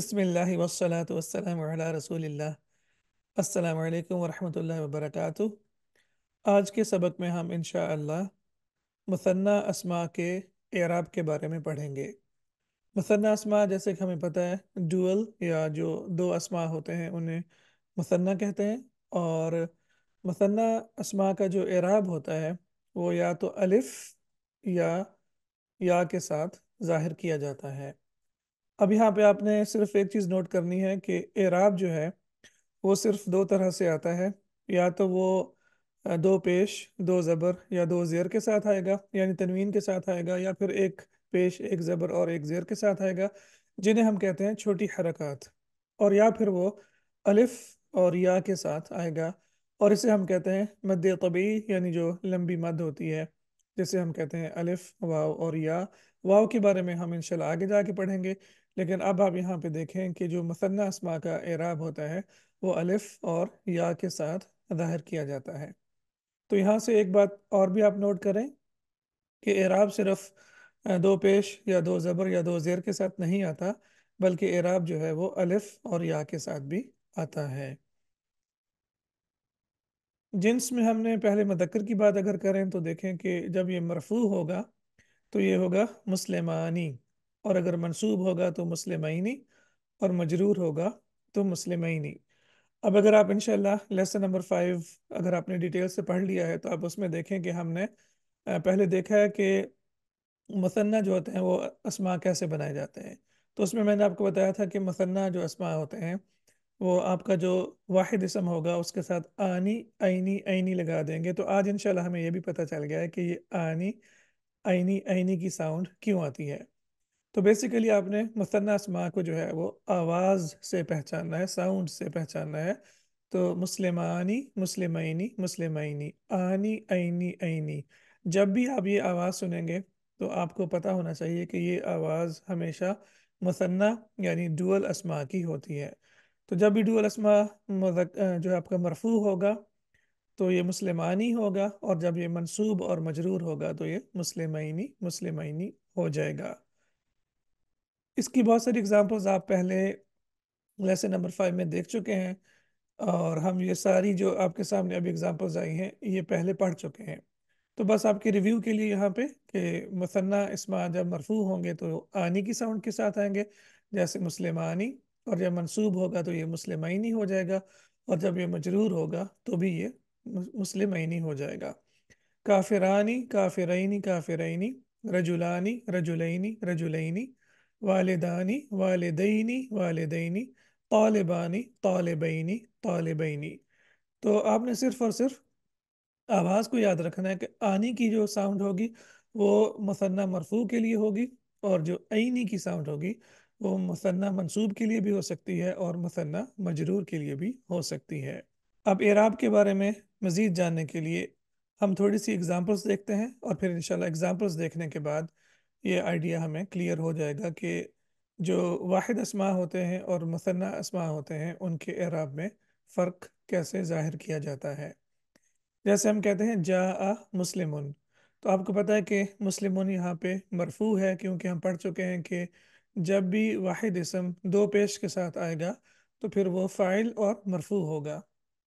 बसमिल्ल वसलम रसूल अल्लाम वर्क आज के सबक में हम इन मसन्ना असमा के एराब के बारे में पढ़ेंगे मसन्ना आसमा जैसे कि हमें पता है डुअल या जो दो आसमा होते हैं उन्हें मसन्ना कहते हैं और मसन्ना आसमा का जो एराब होता है वो या तो अलिफ या या के साथ ज़ाहिर किया जाता है अब यहाँ पे आपने सिर्फ एक चीज़ नोट करनी है कि एराब जो है वो सिर्फ दो तरह से आता है या तो वो दो पेश दो ज़बर या दो ज़ेर के साथ आएगा यानी तनवीन के साथ आएगा या फिर एक पेश एक ज़बर और एक ज़ेर के साथ आएगा जिन्हें हम कहते हैं छोटी हरकत और या फिर वो अलिफ और या के साथ आएगा और इसे हम कहते हैं मद तबी यानी जो लंबी मद होती है जैसे हम कहते हैं अलिफ वाव और या वाव के बारे में हम इनशाला आगे जाके पढ़ेंगे लेकिन अब आप यहाँ पे देखें कि जो मुसन्ना आसमा का एराब होता है वो अलिफ और या के साथ ज़ाहिर किया जाता है तो यहाँ से एक बात और भी आप नोट करें कि एराब सिर्फ दो पेश या दो ज़बर या दो ज़ेर के साथ नहीं आता बल्कि एराब जो है वो अलिफ और या के साथ भी आता है जिन्स में हमने पहले मदक्र की बात अगर करें तो देखें कि जब ये मरफू होगा तो ये होगा मुसलमानी और अगर मनसूब होगा तो मुस्लिमैनी और मजरूर होगा तो मुस्लिमैनी अब अगर आप इनशाला लेसन नंबर फाइव अगर आपने डिटेल से पढ़ लिया है तो आप उसमें देखें कि हमने पहले देखा है कि मुसन्ना जो होते हैं वो असमा कैसे बनाए जाते हैं तो उसमें मैंने आपको बताया था कि मसन्ना जो असमा होते हैं वो आपका जो वाहिद इसम होगा उसके साथ आनी आइनी आइनी लगा देंगे तो आज इनशाला हमें यह भी पता चल गया है कि ये आनी आइनी आइनी की साउंड क्यों आती है तो बेसिकली आपने मुसन्ना असमा को जो है वो आवाज़ से पहचानना है साउंड से पहचानना है तो मुस्लिमानी मुस्लिमैनी मुस्लिमैनी आनी ऐनी ऐनी जब भी आप ये आवाज़ सुनेंगे तो आपको पता होना चाहिए कि ये आवाज़ हमेशा मुसन्ना यानी डुअल असमा की होती है तो जब भी डुअल असमा जो है आपका मरफू होगा तो ये मुसलमानी होगा और जब ये मनसूब और मजरूर होगा तो ये मुस्लिमैनी मुस्लिमैनी हो जाएगा इसकी बहुत सारी एग्जांपल्स आप पहले लेसन नंबर फाइव में देख चुके हैं और हम ये सारी जो आपके सामने अभी एग्जांपल्स आई हैं ये पहले पढ़ चुके हैं तो बस आपके रिव्यू के लिए यहाँ पे कि मुसन्ना इसमा जब मरफू होंगे तो आनी की साउंड के साथ आएंगे जैसे मुसलमानी और जब मनसूब होगा तो ये मुसलमैनी हो जाएगा और जब ये मजरूर होगा तो भी ये मुसलमैनी हो जाएगा काफिरानी काफिरनी काफिरैनी रजुलानी रजुलनी रजुलनी वालदानी वालदनी वालदनी तालबानी तालबनी तालबनी तो आपने सिर्फ और सिर्फ आवाज़ को याद रखना है कि आनी की जो साउंड होगी वो मुसन्ना मरफू के लिए होगी और जो आइनी की साउंड होगी वो मुसन्ना मनसूब के लिए भी हो सकती है और मसन्ना मजरूर के लिए भी हो सकती है अब एराब के बारे में मज़ीद जानने के लिए हम थोड़ी सी एग्ज़ाम्पल्स देखते हैं और फिर इंशाल्लाह एग्ज़ाम्पल्स देखने के बाद ये आइडिया हमें क्लियर हो जाएगा कि जो वाहिद असमा होते हैं और मुसन्ना असमा होते हैं उनके एराब में फ़र्क कैसे ज़ाहिर किया जाता है जैसे हम कहते हैं जा आ मुस्लिम तो आपको पता है कि मुस्लिम यहाँ पे मरफू है क्योंकि हम पढ़ चुके हैं कि जब भी वाहिद इसम दो पेश के साथ आएगा तो फिर वो फ़ाइल और मरफू होगा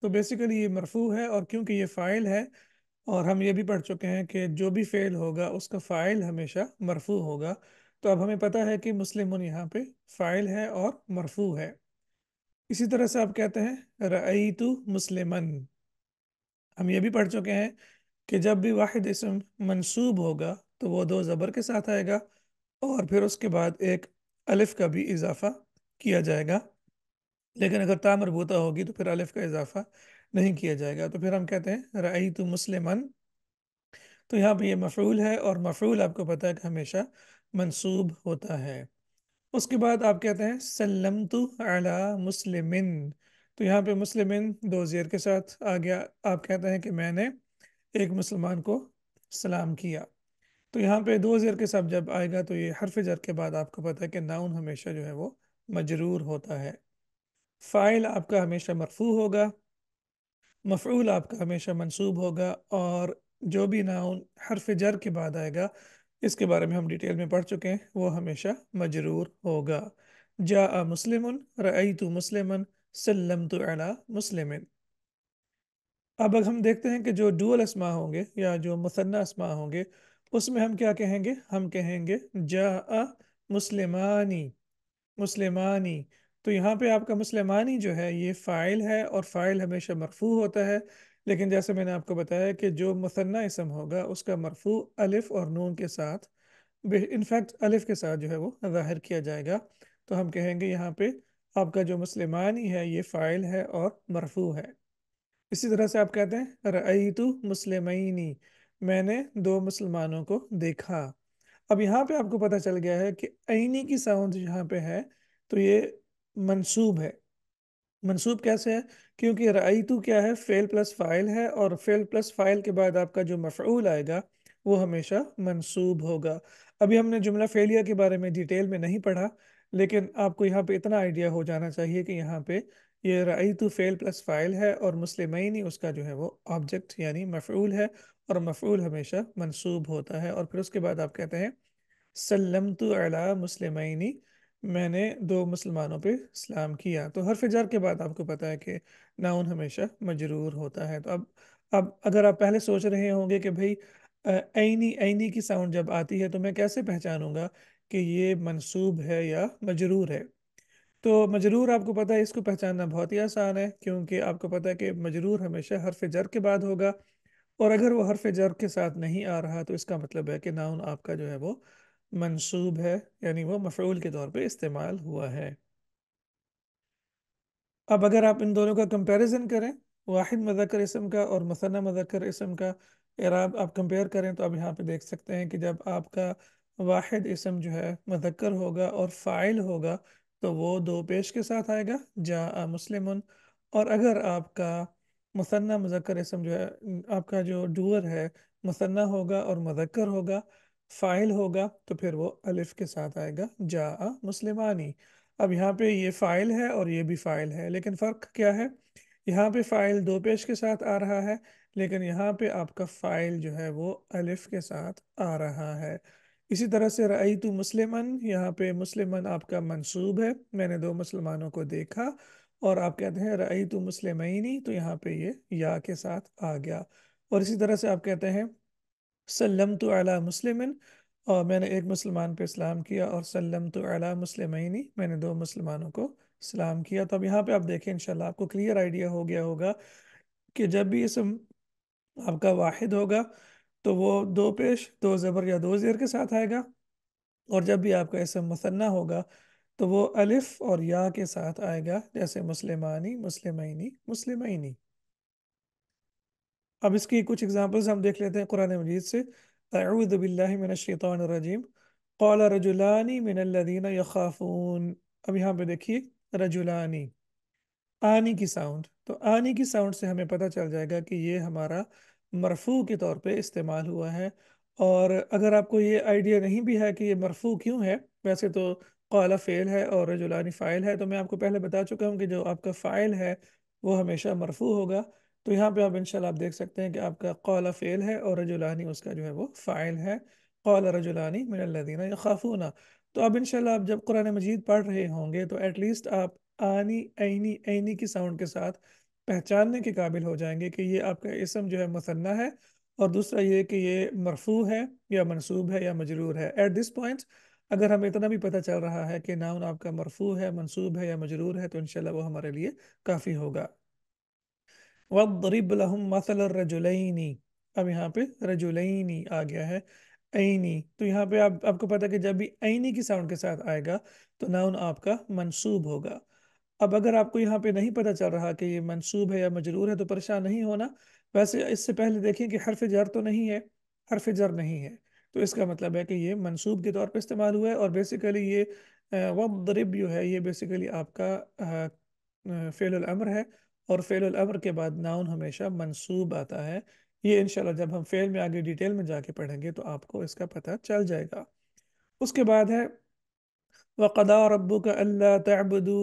तो बेसिकली ये मरफू है और क्योंकि ये फ़ाइल है और हम ये भी पढ़ चुके हैं कि जो भी फ़ेल होगा उसका फ़ाइल हमेशा मरफू होगा तो अब हमें पता है कि मुस्लिम यहाँ पे फ़ाइल है और मरफू है इसी तरह से आप कहते हैं रई तो मुस्लिम हम ये भी पढ़ चुके हैं कि जब भी वाहिद इसम मनसूब होगा तो वो दो ज़बर के साथ आएगा और फिर उसके बाद एक अलिफ का भी इजाफा किया जाएगा लेकिन अगर ता मरबूता होगी तो फिर अलिफ का इजाफा नहीं किया जाएगा तो फिर हम कहते हैं रई तो मुसलमन तो यहाँ पे ये मफरूल है और मफरूल आपको पता है कि हमेशा मंसूब होता है उसके बाद आप कहते हैं सल्लम तो अला मुसलमिन तो यहाँ पे मुस्लिम दो जेर के साथ आ गया आप कहते हैं कि मैंने एक मुसलमान को सलाम किया तो यहाँ पे दो जेर के साथ जब आएगा तो ये हरफ ज़र के बाद आपको पता है कि नाउन हमेशा जो है वो मजरूर होता है फ़ाइल आपका हमेशा मरफू होगा मफरूल आपका हमेशा मंसूब होगा और जो भी नाउन हरफ जर के बाद आएगा इसके बारे में हम डिटेल में पढ़ चुके हैं वो हमेशा मजरूर होगा जा अ मुस्लिम रई तो मुस्लिम सल्लम तो अला मुस्लिम अब हम देखते हैं कि जो डुअल असमा होंगे या जो मुसन्ना असमा होंगे उसमें हम क्या कहेंगे हम कहेंगे जा मुसलमानी मुसलमानी तो यहाँ पे आपका मुसलमानी जो है ये फ़ाइल है और फ़ाइल हमेशा मरफू होता है लेकिन जैसे मैंने आपको बताया कि जो मुसन्ना इसम होगा उसका मरफू अलिफ और नून के साथ इनफैक्ट अलिफ के साथ जो है वो ज़ाहिर किया जाएगा तो हम कहेंगे यहाँ पे आपका जो मुसलमानी है ये फ़ाइल है और मरफू है इसी तरह से आप कहते हैं रई तो मुसलमानी मैंने दो मुसलमानों को देखा अब यहाँ पे आपको पता चल गया है कि ऐनी की साउंड यहाँ पे है तो ये मनसूब है मनसूब कैसे है क्योंकि रईतु क्या है फ़ेल प्लस फ़ाइल है और फ़ेल प्लस फ़ाइल के बाद आपका जो मफ़ूल आएगा वो हमेशा मनसूब होगा अभी हमने जुमला फेलिया के बारे में डिटेल में नहीं पढ़ा लेकिन आपको यहाँ पे इतना आइडिया हो जाना चाहिए कि यहाँ पे ये रईतु फ़ेल प्लस फ़ाइल है और मुस्लिम उसका जो है वो ऑब्जेक्ट यानी मफ़ूल है और मफ़ूल हमेशा मनसूब होता है और फिर उसके बाद आप कहते हैं सलमत तो अला मुस्लिम मैंने दो मुसलमानों पे सलाम किया तो हर जार के बाद आपको पता है कि नाउन हमेशा मजरूर होता है तो अब अब अगर आप पहले सोच रहे होंगे कि भाई ऐनी ऐनी की साउंड जब आती है तो मैं कैसे पहचानूंगा कि ये मंसूब है या मजरूर है तो मजरूर आपको पता है इसको पहचानना बहुत ही आसान है क्योंकि आपको पता है कि मजरूर हमेशा हर फिजर के बाद होगा और अगर वो हर फिजर के साथ नहीं आ रहा तो इसका मतलब है कि नाउन आपका जो है वो मंसूब है यानी वो मफरूल के तौर पे इस्तेमाल हुआ है अब अगर आप इन दोनों का कंपैरिजन करें वाहिद मदकर इसम का और मसन्ना मदकर इसम का एराब आप कंपेयर करें तो आप यहाँ पे देख सकते हैं कि जब आपका वाहिद इसम जो है मदक्कर होगा और फ़ाइल होगा तो वो दो पेश के साथ आएगा जा मुस्लिम और अगर आपका मसन्ना मजक्र इसम जो है आपका जो डूअर है मसन्ना होगा और मदक्कर होगा फाइल होगा तो फिर वो अलिफ के साथ आएगा जा आ मुस्लिमानी अब यहाँ पे ये फाइल है और ये भी फाइल है लेकिन फ़र्क क्या है यहाँ पे फाइल दो पेश के साथ आ रहा है लेकिन यहाँ पे आपका फाइल जो है वो अलिफ के साथ आ रहा है इसी तरह से रई तो मुसलमन यहाँ पे मुसलमन आपका मंसूब है मैंने दो मुसलमानों को देखा और आप कहते हैं रई तो मुसलमैनी तो यहाँ पे ये या के साथ आ गया और इसी तरह से आप कहते हैं सल्लम तो अला मुस्लिम और मैंने एक मुसलमान पे सलाम किया और सल्लम तो अला मुस्लिमैनी मैंने दो मुसलमानों को सलाम किया तो अब यहाँ पे आप देखें इंशाल्लाह आपको क्लियर आइडिया हो गया होगा कि जब भी इसम आपका वाहिद होगा तो वो दो पेश दो ज़बर या दो ज़ेर के साथ आएगा और जब भी आपका इसम मुसन्ना होगा तो वो अलिफ़ और या के साथ आएगा जैसे मुसलमानी मुसलमैनी मुसलमैनी अब इसकी कुछ एग्जांपल्स हम देख लेते हैं कुरान मजीद से قال رجلان रजुलानी الذين يخافون अब यहाँ पे देखिए रजुलानी आनी की साउंड तो आनी की साउंड से हमें पता चल जाएगा कि ये हमारा मरफू के तौर पे इस्तेमाल हुआ है और अगर आपको ये आइडिया नहीं भी है कि ये मरफू क्यों है वैसे तो कला फ़ेल है और रजुलानी फ़ाइल है तो मैं आपको पहले बता चुका हूँ कि जो आपका फ़ाइल है वो हमेशा मरफू होगा तो यहाँ पे आप इनशाला आप देख सकते हैं कि आपका कौला फ़ेल है और रजुलानी उसका जो है वो फ़ाइल है कौला रजुलानी मिनदीना या खाफूना तो अब इनशाला आप जब कुरान मजीद पढ़ रहे होंगे तो एटलीस्ट आप आनी ऐनी ऐनी की साउंड के साथ पहचानने के काबिल हो जाएंगे कि ये आपका इसम जो है मुसन्ना है और दूसरा ये कि ये मरफू है या मनसूब है या मजरूर है एट दिस पॉइंट अगर हमें इतना भी पता चल रहा है कि नाउन आपका मरफू है मनसूब है या मजरूर है तो इनशाला वो हमारे लिए काफ़ी होगा वरीब लहम मसल रजुलनी अब यहाँ पे रजुलनी आ गया है ऐनी तो यहाँ पे आप आपको पता कि जब भी ऐनी की साउंड के साथ आएगा तो नाउन आपका मनसूब होगा अब अगर आपको यहाँ पे नहीं पता चल रहा कि ये मनसूब है या मजरूर है तो परेशान नहीं होना वैसे इससे पहले देखें कि हरफ जर तो नहीं है हरफ जर नहीं है तो इसका मतलब है कि ये मनसूब के तौर पर इस्तेमाल हुआ है और बेसिकली ये वदरिब जो है ये बेसिकली आपका फ़ेल अमर है और फ़ेल अमर के बाद नाउन हमेशा मनसूब आता है ये इनशाला जब हम फ़ेल में आगे डिटेल में जाके पढ़ेंगे तो आपको इसका पता चल जाएगा उसके बाद है वक़दा रबू का अल्ला तबदू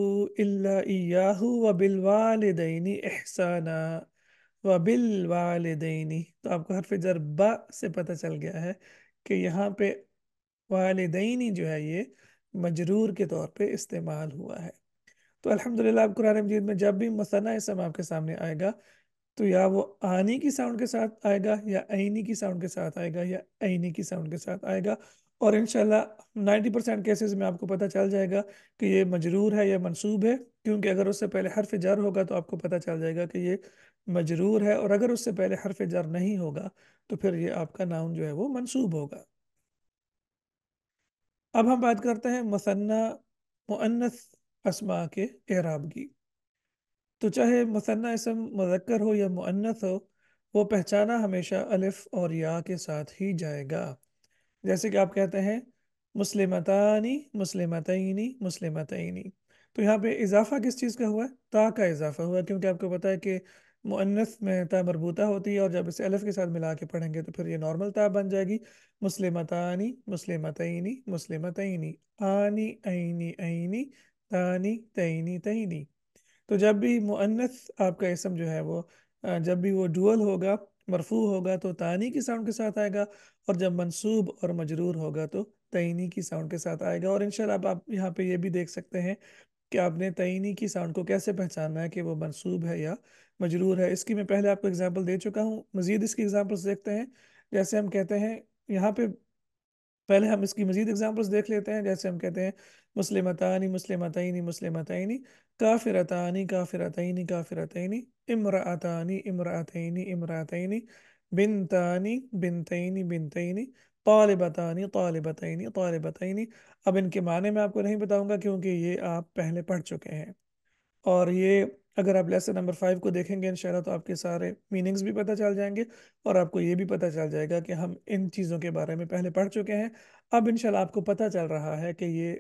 अल्लाह व दैनी एहसाना व दैनी तो आपको हरफ जरबा से पता चल गया है कि यहाँ पे वालदैनी जो है ये मजरूर के तौर पे इस्तेमाल हुआ है तो अल्हम्दुलिल्लाह आप कुरान मजीद में जब भी मसना इसम आपके सामने आएगा तो या वो आनी की साउंड के साथ आएगा या आईनी की साउंड के साथ आएगा या आईनी की साउंड के साथ आएगा और इन नाइन्टी परसेंट केसेस में आपको पता चल जाएगा कि ये मजरूर है या मनसूब है क्योंकि अगर उससे पहले हरफ जर होगा तो आपको पता चल जाएगा कि ये मजरूर है और अगर उससे पहले हरफ जर नहीं होगा तो फिर ये आपका नाउन जो है वो मनसूब होगा अब हम बात करते हैं मसन्ना मुन्नस असमा के एराबगी तो चाहे मुसन्ना इसम मुजक्कर हो या मुअन्नत हो वो पहचाना हमेशा अलिफ और या के साथ ही जाएगा जैसे कि आप कहते हैं मुस्लिमतानी मुस्लिमतनी मुस्लिमतनी तो यहाँ पे इजाफा किस चीज़ का हुआ है ता का इजाफा हुआ क्योंकि आपको पता है कि मुअन्नस में ता मरबूता होती है और जब इसे अलिफ के साथ मिला के पढ़ेंगे तो फिर ये नॉर्मल ता बन जाएगी मुस्लिमतानी मुस्लिमतनी मुस्लिमतनी आनी आनी आनी तानी तईनी तईनी तो जब भी मुअन्नस आपका इसम जो है वो जब भी वो डुअल होगा मरफू होगा तो तानी की साउंड के साथ आएगा और जब मंसूब और मजरूर होगा तो तैनी की साउंड के साथ आएगा और इनशाला आप, आप यहाँ पे ये भी देख सकते हैं कि आपने तैनी की साउंड को कैसे पहचानना है कि वो मंसूब है या मजरूर है इसकी मैं पहले आपको एग्जाम्पल दे चुका हूँ मज़ीद इसकी एग्जाम्पल्स देखते हैं जैसे हम कहते हैं यहाँ पे पहले हम इसकी मज़ीद एग्जाम्पल्स देख लेते हैं जैसे हम कहते हैं मुस्लिमतानी मुस्लिमतनी मुस्लिमतनी काफिरतानी काफिरतनी काफिरतनी इमरातानी इमरातनी इमरातनी बिनतानी बिनतनी बिनतनी तालिबतानी तालिबतनी तालिबतनी अब इनके माने में आपको नहीं बताऊँगा क्योंकि ये आप पहले पढ़ चुके हैं और ये अगर आप लेसन नंबर फाइव को देखेंगे इन तो आपके सारे मीनिंग्स भी पता चल जाएंगे और आपको ये भी पता चल जाएगा कि हम इन चीज़ों के बारे में पहले पढ़ चुके हैं अब इन आपको पता चल रहा है कि ये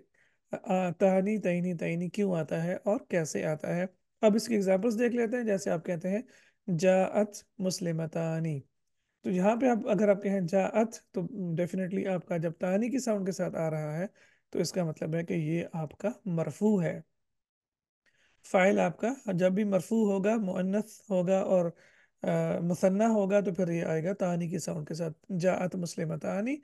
तानी तहनी तयनी क्यों आता है और कैसे आता है अब इसके एग्जाम्पल्स देख लेते हैं जैसे आप कहते हैं जाअत मुस्लिमतानी तो यहाँ पे आप अगर आप कहें जाअत तो डेफिनेटली आपका जब तानी की साउंड के साथ आ रहा है तो इसका मतलब है कि ये आपका मरफू है फ़ाइल आपका जब भी मरफू होगा मुअन्नस होगा और मुसन्ना होगा तो फिर ये आएगा तानी की साउंड के साथ जाअत तानी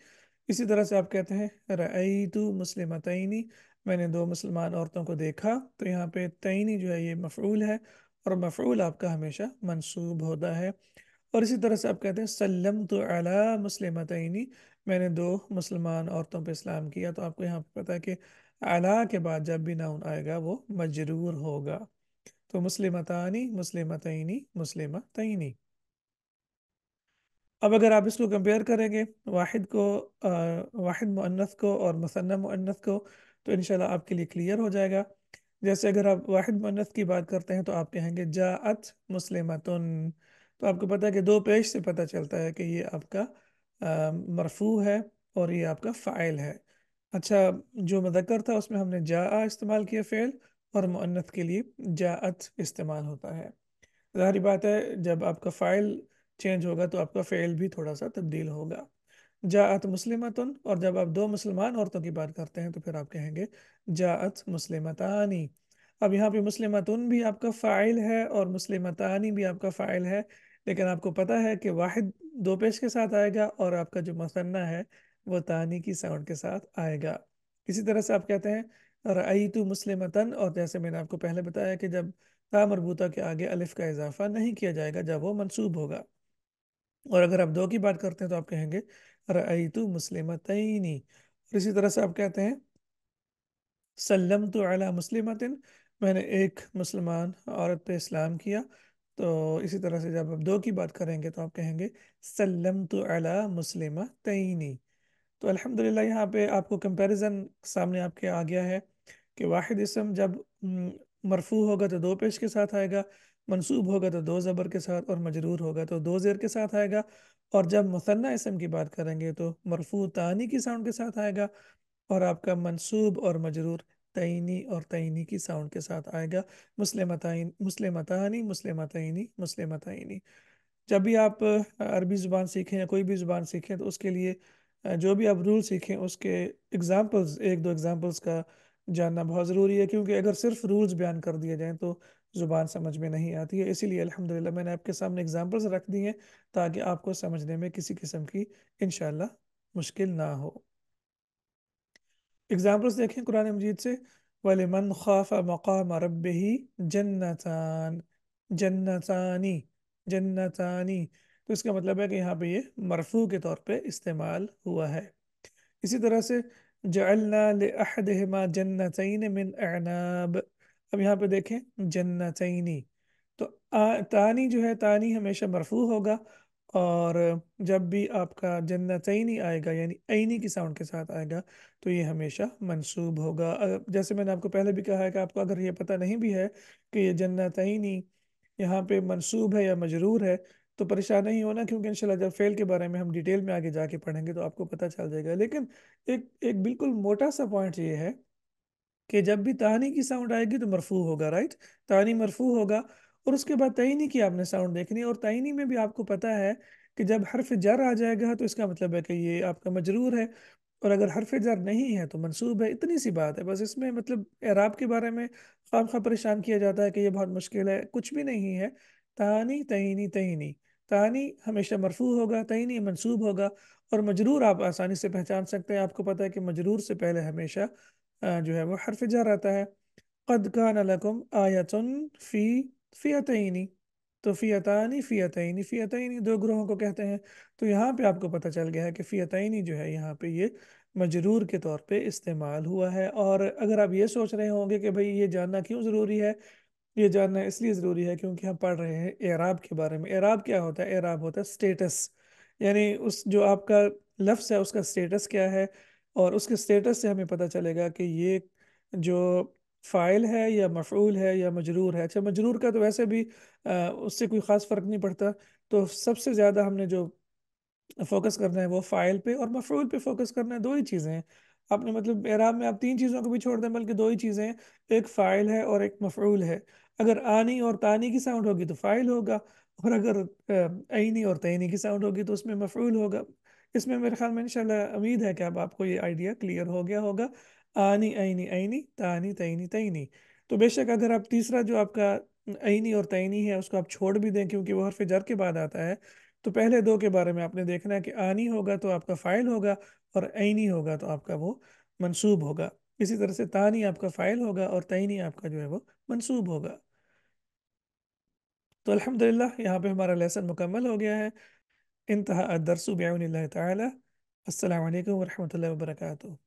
इसी तरह से आप कहते हैं रईतु मुस्लिमतनी मैंने दो मुसलमान औरतों को देखा तो यहाँ पे तयनी जो है ये मफरूल है और मफरूल आपका हमेशा मनसूब होता है और इसी तरह से आप कहते हैं सल्लम तो अला मुस्लिम तयनी मैंने दो मुसलमान औरतों पर इस्लाम किया तो आपको यहाँ पर पता है कि अला के बाद जब भी नाउन आएगा वो मजरूर होगा तो मुस्लिम मुस्लिम तानी मुस्लिमतानी मुस्लिम तैनी अब अगर आप इसको कंपेयर करेंगे वाहिद को आ, वाहिद मुन्नत को और मुसन्न मुन्नत को तो इन आपके लिए क्लियर हो जाएगा जैसे अगर आप वाहिद मन्नत की बात करते हैं तो आप कहेंगे जा अत मुस्लिम तो आपको पता है कि दो पेश से पता चलता है कि ये आपका मरफू है और ये आपका फ़ाइल है अच्छा जो मदकर था उसमें हमने जा इस्तेमाल किया फ़ेल और मुन्नत के लिए जात इस्तेमाल होता है ज़ाहरी बात है जब आपका फ़ाइल चेंज होगा तो आपका फ़ेल भी थोड़ा सा तब्दील होगा जात मुस्लिमतन और जब आप दो मुसलमान औरतों की बात करते हैं तो फिर आप कहेंगे जात मुस्लिमतानी अब यहाँ पे मुस्लिमतन भी आपका फ़ाइल है और मुस्लिमतानी भी आपका फ़ाइल है लेकिन आपको पता है कि वाहिद दो पेश के साथ आएगा और आपका जो मसन्ना है वो तानी की साउंड के साथ आएगा इसी तरह से आप कहते हैं रई तो मुस्लिमतन और जैसे मैंने आपको पहले बताया कि जब ता मरबूता के आगे अलिफ का इजाफा नहीं किया जाएगा जब वो मनसूब होगा और अगर आप दो की बात करते हैं तो आप कहेंगे रई तो मुस्लिम और इसी तरह से आप कहते हैं सल्लम तो अला मुस्लिमतिन मैंने एक मुसलमान औरत पे इस्लाम किया तो इसी तरह से जब आप दो की बात करेंगे तो आप कहेंगे सल्लम तो अला मुस्लिम तयनी तो अलहमदिल्ला यहाँ पे आपको कंपैरिजन सामने आपके आ गया है कि वाहिद इसम जब मरफू होगा तो दो पेश के साथ आएगा मनसूब होगा तो दो ज़बर के साथ और मजरूर होगा तो दो ज़ेर के साथ आएगा और जब मुसन्ना इसम की बात करेंगे तो मरफू तानी की साउंड के साथ आएगा और आपका मनसूब और मजरूर तयनी और तयनी की साउंड के साथ आएगा मुस्लिम मुस्लिम तानी मुस्लिम तयनी मुस्लिम तयनी जब भी आप अरबी ज़ुबान सीखें या कोई भी ज़ुबान सीखें तो उसके लिए जो भी आप रूल सीखें उसके एग्ज़ाम्पल्स एक दो एग्ज़ाम्पल्स का जानना बहुत ज़रूरी है क्योंकि अगर सिर्फ रूल्स बयान कर दिए जाएँ तो ज़ुबान समझ में नहीं आती है इसीलिए अल्हम्दुलिल्लाह मैंने आपके सामने एग्जांपल्स रख दी हैं ताकि आपको समझने में किसी किस्म की इन मुश्किल ना हो एग्ज़ाम्पल्स देखें कुरान मजीद से मन खाफ मकाम रब ही जन्नतान जन्नतानी जन्नतानी तो इसका मतलब है कि यहाँ पे ये मरफू के तौर पे इस्तेमाल हुआ है इसी तरह से जल्ना लहदमा मिन अनाब अब यहाँ पे देखें जन्नतनी तो आ, तानी जो है तानी हमेशा मरफू होगा और जब भी आपका जन्नतनी आएगा यानी ऐनी की साउंड के साथ आएगा तो ये हमेशा मंसूब होगा जैसे मैंने आपको पहले भी कहा है कि आपको अगर ये पता नहीं भी है कि ये जन्नतनी यहाँ पे मंसूब है या मजरूर है तो परेशान नहीं होना क्योंकि इंशाल्लाह जब फेल के बारे में हम डिटेल में आगे जाके पढ़ेंगे तो आपको पता चल जाएगा लेकिन एक एक बिल्कुल मोटा सा पॉइंट ये है कि जब भी तानी की साउंड आएगी तो मरफू होगा राइट तानी मरफू होगा और उसके बाद तयनी की आपने साउंड देखनी और तयनी में भी आपको पता है कि जब हरफ जर आ जाएगा तो इसका मतलब है कि ये आपका मजरूर है और अगर हरफ जर नहीं है तो मनसूब है इतनी सी बात है बस इसमें मतलब एराब के बारे में खाम खा परेशान किया जाता है कि ये बहुत मुश्किल है कुछ भी नहीं है तहानी तहनी तहनी तहानी हमेशा मरफू होगा तयनी मनसूब होगा और मजरूर आप आसानी से पहचान सकते हैं आपको पता है कि मजरूर से पहले हमेशा जो है वो हरफ जा रहता है कद का लकुम आयतन फ़ी फ़ियतनी तो फ़ियतानी फ़ियतनी फ़ियतनी दो ग्रोहों को कहते हैं तो यहाँ पे आपको पता चल गया है कि फ़ियतनी जो है यहाँ पे ये मजरूर के तौर पे इस्तेमाल हुआ है और अगर आप ये सोच रहे होंगे कि भाई ये जानना क्यों ज़रूरी है ये जानना इसलिए ज़रूरी है क्योंकि हम पढ़ रहे हैं एराब के बारे में एराब क्या होता है एराब होता है स्टेटस यानी उस जो आपका लफ्स है उसका स्टेटस क्या है और उसके स्टेटस से हमें पता चलेगा कि ये जो फ़ाइल है या मफूल है या मजरूर है अच्छा मजरूर का तो वैसे भी आ, उससे कोई ख़ास फ़र्क नहीं पड़ता तो सबसे ज़्यादा हमने जो फोकस करना है वो फ़ाइल पे और मफरूल पे फोकस करना है दो ही चीज़ें हैं आपने मतलब एराम में आप तीन चीज़ों को भी छोड़ दें बल्कि दो ही चीज़ें हैं एक फ़ाइल है और एक मफरूल है अगर आनी और तानी की साउंड होगी तो फ़ाइल होगा और अगर आइनी और तयनी की साउंड होगी तो उसमें मफरूल होगा इसमें मेरे ख्याल में इंशाल्लाह उम्मीद है कि अब आपको ये आइडिया क्लियर हो गया होगा आनी आईनी आईनी तानी तयनी तयनी तो बेशक अगर आप तीसरा जो आपका आईनी और तयनी है उसको आप छोड़ भी दें क्योंकि वो हरफ जर के बाद आता है तो पहले दो के बारे में आपने देखना है कि आनी होगा तो आपका फ़ाइल होगा और आईनी होगा तो आपका वो मनसूब होगा इसी तरह से तानी आपका फ़ाइल होगा और तयनी आपका जो है वो मनसूब होगा तो अलहमदिल्ला यहाँ पे हमारा लेसन मुकम्मल हो गया है انتهى الدرس بعون الله تعالى السلام عليكم ورحمة الله وبركاته